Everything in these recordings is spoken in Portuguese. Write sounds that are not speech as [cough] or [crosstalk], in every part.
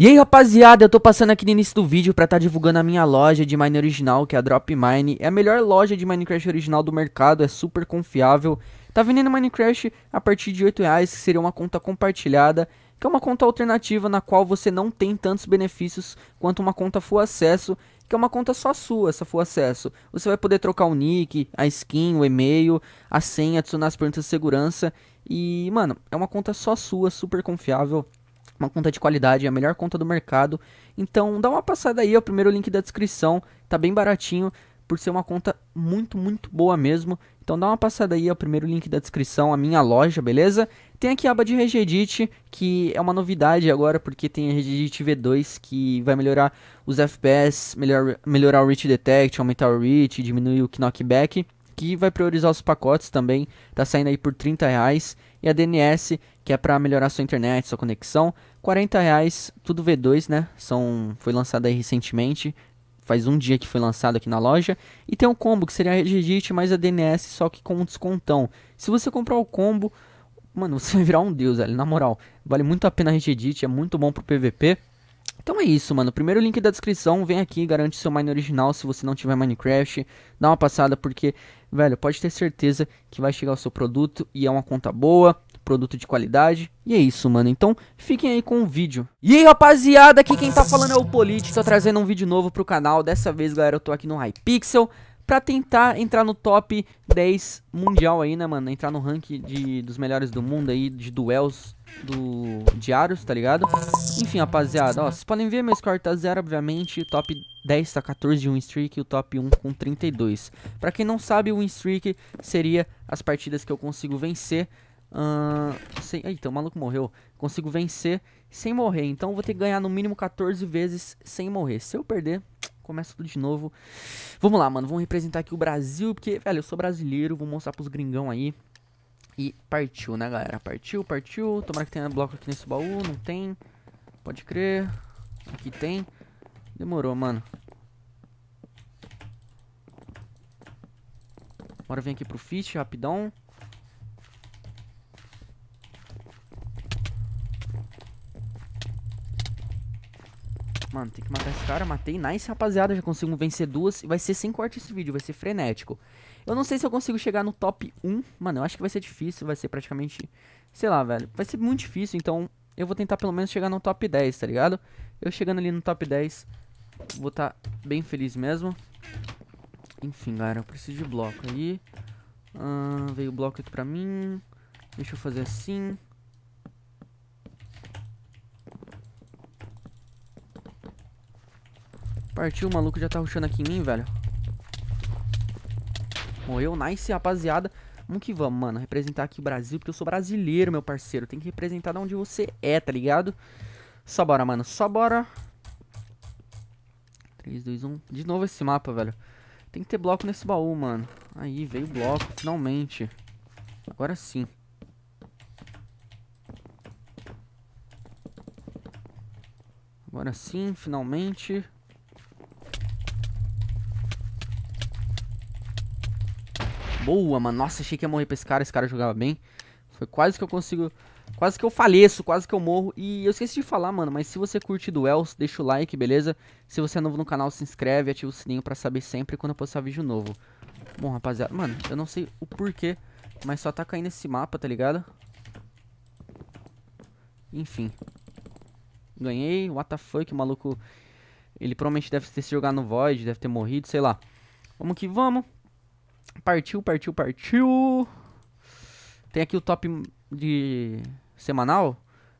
E aí rapaziada, eu tô passando aqui no início do vídeo pra tá divulgando a minha loja de Mine original, que é a Drop Mine. É a melhor loja de Minecraft original do mercado, é super confiável. Tá vendendo Minecraft a partir de 8 reais, que seria uma conta compartilhada, que é uma conta alternativa na qual você não tem tantos benefícios quanto uma conta full acesso, que é uma conta só sua, essa full acesso. Você vai poder trocar o nick, a skin, o e-mail, a senha, adicionar as perguntas de segurança. E, mano, é uma conta só sua, super confiável uma conta de qualidade, é a melhor conta do mercado. Então dá uma passada aí, é o primeiro link da descrição, tá bem baratinho, por ser uma conta muito, muito boa mesmo. Então dá uma passada aí, é o primeiro link da descrição, a minha loja, beleza? Tem aqui a aba de Regedit, que é uma novidade agora, porque tem a Regedit V2, que vai melhorar os FPS, melhor, melhorar o Reach Detect, aumentar o Reach, diminuir o knockback que vai priorizar os pacotes também, tá saindo aí por 30 reais. E a DNS, que é para melhorar sua internet, sua conexão, 40 reais, tudo V2, né? São, foi lançado aí recentemente. Faz um dia que foi lançado aqui na loja. E tem um combo que seria a Regedit mais a DNS, só que com um descontão. Se você comprar o combo, mano, você vai virar um deus, velho. Na moral, vale muito a pena a Regedit, é muito bom pro PVP. Então é isso, mano. Primeiro link da descrição, vem aqui, garante seu mine original se você não tiver Minecraft. Dá uma passada porque, velho, pode ter certeza que vai chegar o seu produto e é uma conta boa produto de qualidade. E é isso, mano. Então, fiquem aí com o vídeo. E aí, rapaziada, aqui quem tá falando é o Polite. Tô trazendo um vídeo novo pro canal. Dessa vez, galera, eu tô aqui no Hypixel pra tentar entrar no top 10 mundial aí, né, mano? Entrar no ranking de, dos melhores do mundo aí, de duelos do diários, tá ligado? Enfim, rapaziada, ó, vocês podem ver, meu score tá zero, obviamente, top 10 tá 14 de um streak e o top 1 com 32. Pra quem não sabe, o streak seria as partidas que eu consigo vencer Uh, sem... Eita, então, o maluco morreu. Consigo vencer sem morrer. Então vou ter que ganhar no mínimo 14 vezes sem morrer. Se eu perder, começa tudo de novo. Vamos lá, mano. Vamos representar aqui o Brasil. Porque, velho, eu sou brasileiro. Vou mostrar pros gringão aí. E partiu, né, galera? Partiu, partiu. Tomara que tenha bloco aqui nesse baú. Não tem. Pode crer. Aqui tem. Demorou, mano. Bora vir aqui pro Fish, rapidão. Mano, tem que matar esse cara. Matei. Nice, rapaziada. Já consigo vencer duas. E vai ser sem corte esse vídeo. Vai ser frenético. Eu não sei se eu consigo chegar no top 1. Mano, eu acho que vai ser difícil. Vai ser praticamente... Sei lá, velho. Vai ser muito difícil. Então, eu vou tentar pelo menos chegar no top 10, tá ligado? Eu chegando ali no top 10, vou estar tá bem feliz mesmo. Enfim, galera, eu preciso de bloco aí. Ah, veio o bloco aqui pra mim. Deixa eu fazer assim. Partiu, o maluco já tá rushando aqui em mim, velho. Morreu, nice, rapaziada. Vamos que vamos, mano. Representar aqui o Brasil, porque eu sou brasileiro, meu parceiro. Tem que representar de onde você é, tá ligado? Só bora, mano. Só bora. 3, 2, 1. De novo esse mapa, velho. Tem que ter bloco nesse baú, mano. Aí, veio bloco, finalmente. Agora sim. Agora sim, finalmente. Boa, mano. Nossa, achei que ia morrer pra esse cara. Esse cara jogava bem. Foi quase que eu consigo... Quase que eu faleço, quase que eu morro. E eu esqueci de falar, mano, mas se você curte duels, deixa o like, beleza? Se você é novo no canal, se inscreve, ativa o sininho pra saber sempre quando eu postar vídeo novo. Bom, rapaziada, mano, eu não sei o porquê, mas só tá caindo esse mapa, tá ligado? Enfim. Ganhei, what the fuck, maluco... Ele provavelmente deve ter se jogado no Void, deve ter morrido, sei lá. Vamos que vamos. Partiu, partiu, partiu. Tem aqui o top de semanal.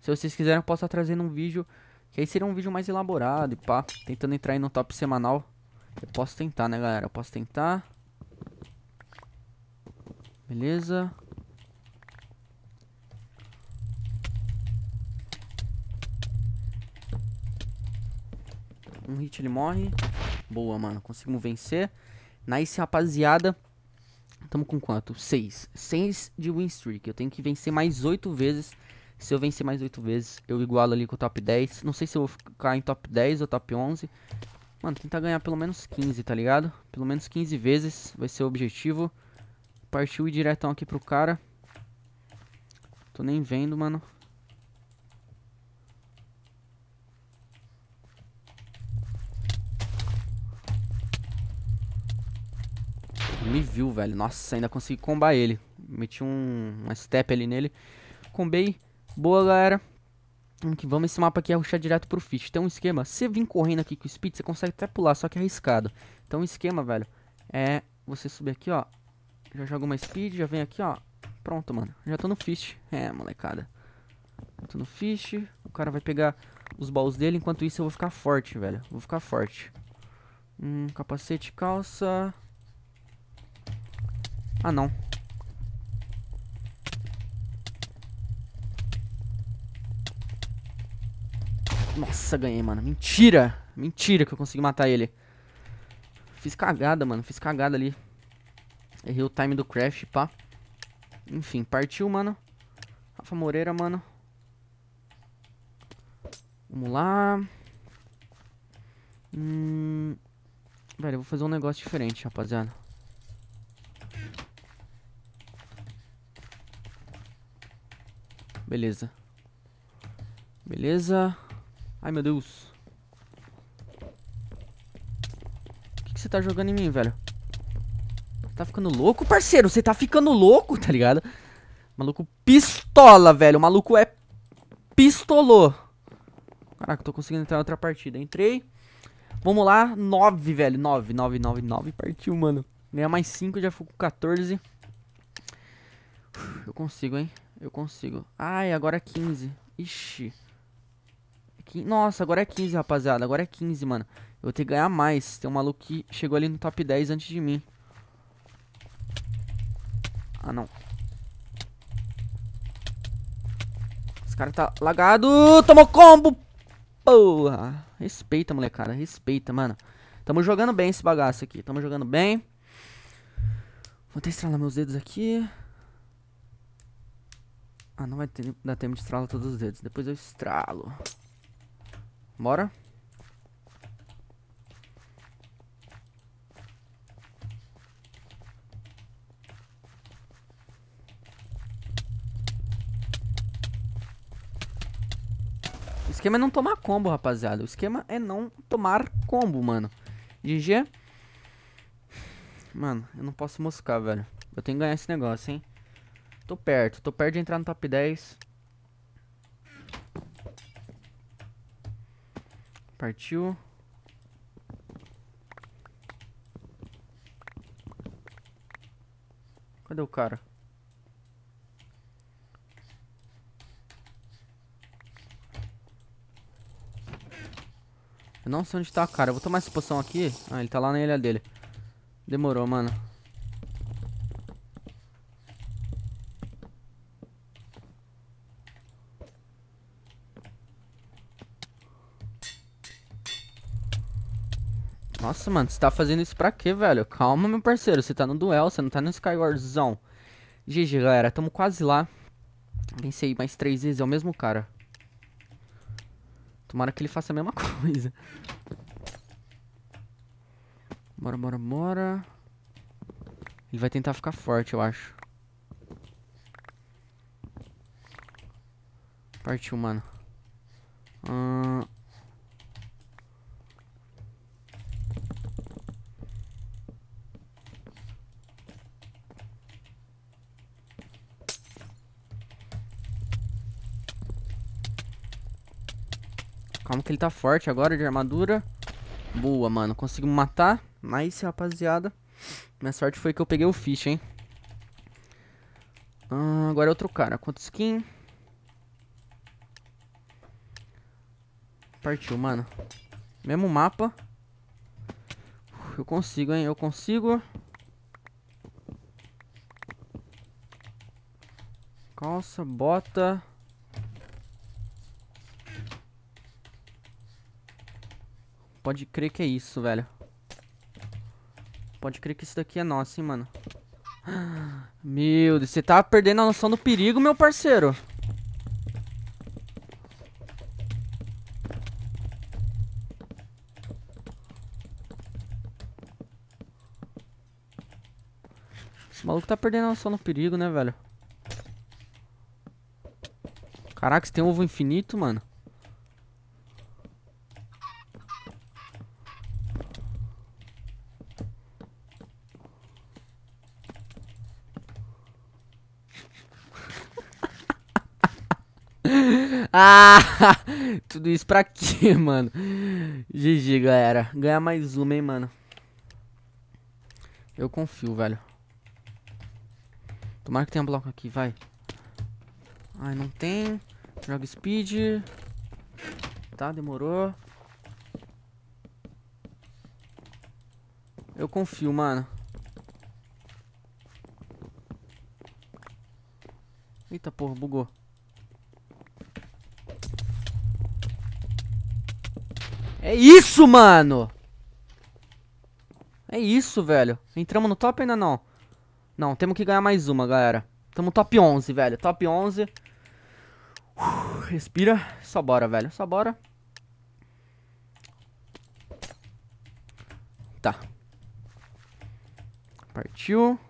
Se vocês quiserem, eu posso estar trazendo um vídeo. Que aí seria um vídeo mais elaborado e pá. Tentando entrar aí no top semanal. Eu posso tentar, né, galera? Eu posso tentar. Beleza. Um hit ele morre. Boa, mano. Conseguimos vencer. Nice, rapaziada. Tamo com quanto? 6. 6 de win streak. Eu tenho que vencer mais 8 vezes. Se eu vencer mais 8 vezes, eu igualo ali com o top 10. Não sei se eu vou ficar em top 10 ou top 11. Mano, tentar ganhar pelo menos 15, tá ligado? Pelo menos 15 vezes vai ser o objetivo. Partiu e diretão aqui pro cara. Tô nem vendo, mano. me viu, velho. Nossa, ainda consegui combar ele. Meti um, uma step ali nele. Combei. Boa, galera. Vamos esse mapa aqui é ruxar direto pro fit. Tem um esquema. Se vir correndo aqui com o speed, você consegue até pular, só que é arriscado. Então o esquema, velho, é você subir aqui, ó. Já joga uma speed, já vem aqui, ó. Pronto, mano. Já tô no fist. É, molecada. Tô no fist. O cara vai pegar os baús dele. Enquanto isso, eu vou ficar forte, velho. Vou ficar forte. Hum, capacete, calça. Ah, não. Nossa, ganhei, mano. Mentira. Mentira que eu consegui matar ele. Fiz cagada, mano. Fiz cagada ali. Errei o time do craft, pá. Enfim, partiu, mano. Rafa Moreira, mano. Vamos lá. Hum... Velho, eu vou fazer um negócio diferente, rapaziada. Beleza. Beleza. Ai, meu Deus. O que, você tá jogando em mim, velho? Tá ficando louco, parceiro? Você tá ficando louco, tá ligado? Maluco pistola, velho. O maluco é pistolou. Caraca, tô conseguindo entrar em outra partida. Entrei. Vamos lá. 9, velho. 9, 9, 9, 9. Partiu, mano. Ganhar mais 5, já fico com 14. Eu consigo, hein? Eu consigo. Ai, agora é 15. Ixi. É nossa, agora é 15, rapaziada. Agora é 15, mano. Eu vou ter que ganhar mais. Tem um maluco que chegou ali no top 10 antes de mim. Ah, não. Esse cara tá lagado. Tomou combo. Porra. Respeita, molecada. Respeita, mano. Tamo jogando bem esse bagaço aqui. Tamo jogando bem. Vou até estralar meus dedos aqui. Ah, não vai ter, dar tempo de estralar todos os dedos. Depois eu estralo. Bora? O esquema é não tomar combo, rapaziada. O esquema é não tomar combo, mano. GG. Mano, eu não posso moscar, velho. Eu tenho que ganhar esse negócio, hein. Tô perto, tô perto de entrar no top 10. Partiu. Cadê o cara? Eu não sei onde tá, cara. Eu vou tomar essa poção aqui. Ah, ele tá lá na ilha dele. Demorou, mano. Nossa, mano, você tá fazendo isso pra quê, velho? Calma, meu parceiro, você tá no duel, você não tá no Skywarzão. GG, galera, tamo quase lá. Pensei mais três vezes, é o mesmo cara. Tomara que ele faça a mesma [laughs] coisa. Bora, bora, bora. Ele vai tentar ficar forte, eu acho. Partiu, mano. Ahn... Uh... Calma que ele tá forte agora de armadura. Boa, mano. Conseguimos matar. Nice, rapaziada. Minha sorte foi que eu peguei o fish, hein. Ah, agora é outro cara. Quanto skin? Partiu, mano. Mesmo mapa. Eu consigo, hein. Eu consigo. Calça, bota... Pode crer que é isso, velho. Pode crer que isso daqui é nosso, hein, mano. [gasps] Meu Deus, você tá perdendo a noção do perigo, meu parceiro. Esse maluco tá perdendo a noção do perigo, né, velho? Caraca, você tem ovo infinito, mano. [laughs] ah, [laughs] tudo isso pra quê, [laughs] mano? GG, galera. Ganhar mais uma, hein, mano. Eu confio, velho. Tomara que tenha bloco aqui, vai. Ai, não tem. Joga speed. Tá, demorou. Eu confio, mano. Eita porra, bugou. É isso, mano! É isso, velho. Entramos no top ainda não? Não, temos que ganhar mais uma, galera. Tamo top 11, velho. Top 11. respira. Só bora, velho. Só bora. Tá. Partiu.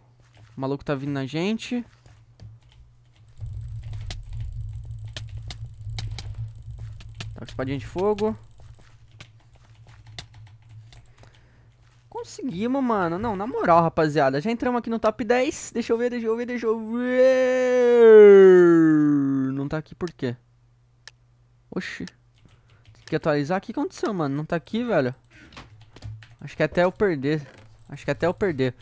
O maluco tá vindo na gente. Tá espadinha de fogo. Conseguimos, mano. Não, na moral, rapaziada. Já entramos aqui no top 10. Deixa eu ver, deixa eu ver, deixa eu ver. Não tá aqui por quê? Oxi. Tem que atualizar? O que aconteceu, mano? Não tá aqui, velho. Acho que é até eu perder. Acho que é até eu perder.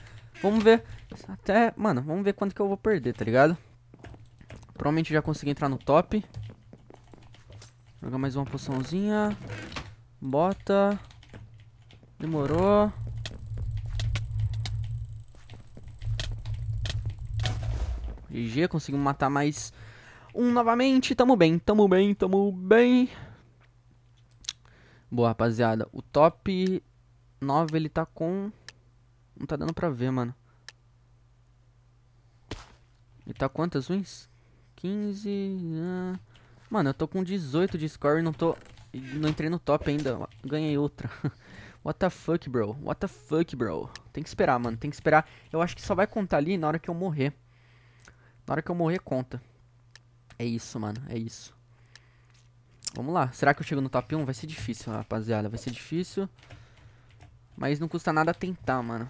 Vamos ver. Até, mano, vamos ver quanto que eu vou perder, tá ligado? Provavelmente já consegui entrar no top. Jogar mais uma poçãozinha. Bota. Demorou. GG, conseguimos matar mais um novamente. Tamo bem, tamo bem, tamo bem. Boa, rapaziada. O top 9 ele tá com... Não tá dando pra ver, mano. Ele tá quantas ruins? 15... Ah... Mano, eu tô com 18 de score e não tô... Não entrei no top ainda. Ganhei outra. [laughs] What the fuck, bro? What the fuck, bro? Tem que esperar, mano. Tem que esperar. Eu acho que só vai contar ali na hora que eu morrer. Na hora que eu morrer, conta. É isso, mano. É isso. Vamos lá. Será que eu chego no top 1? Vai ser difícil, rapaziada. Vai ser difícil. Mas não custa nada tentar, mano.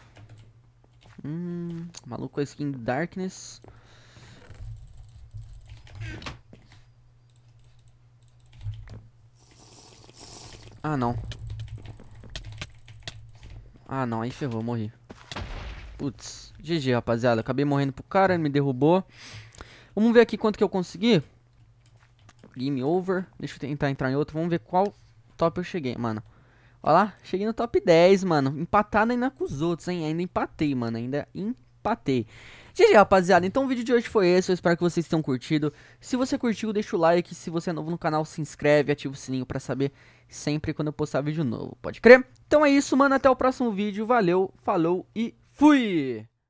Hum, maluco a é skin Darkness. Ah, não. Ah, não. Aí ferrou. Morri. Putz, GG, rapaziada. Acabei morrendo pro cara, ele me derrubou. Vamos ver aqui quanto que eu consegui. Game over. Deixa eu tentar entrar em outro. Vamos ver qual top eu cheguei, mano. Olha lá, cheguei no top 10, mano. Empatado ainda com os outros, hein? Ainda empatei, mano. Ainda empatei. GG, rapaziada. Então o vídeo de hoje foi esse. Eu espero que vocês tenham curtido. Se você curtiu, deixa o like. Se você é novo no canal, se inscreve, ativa o sininho pra saber sempre quando eu postar vídeo novo. Pode crer? Então é isso, mano. Até o próximo vídeo. Valeu, falou e Fui!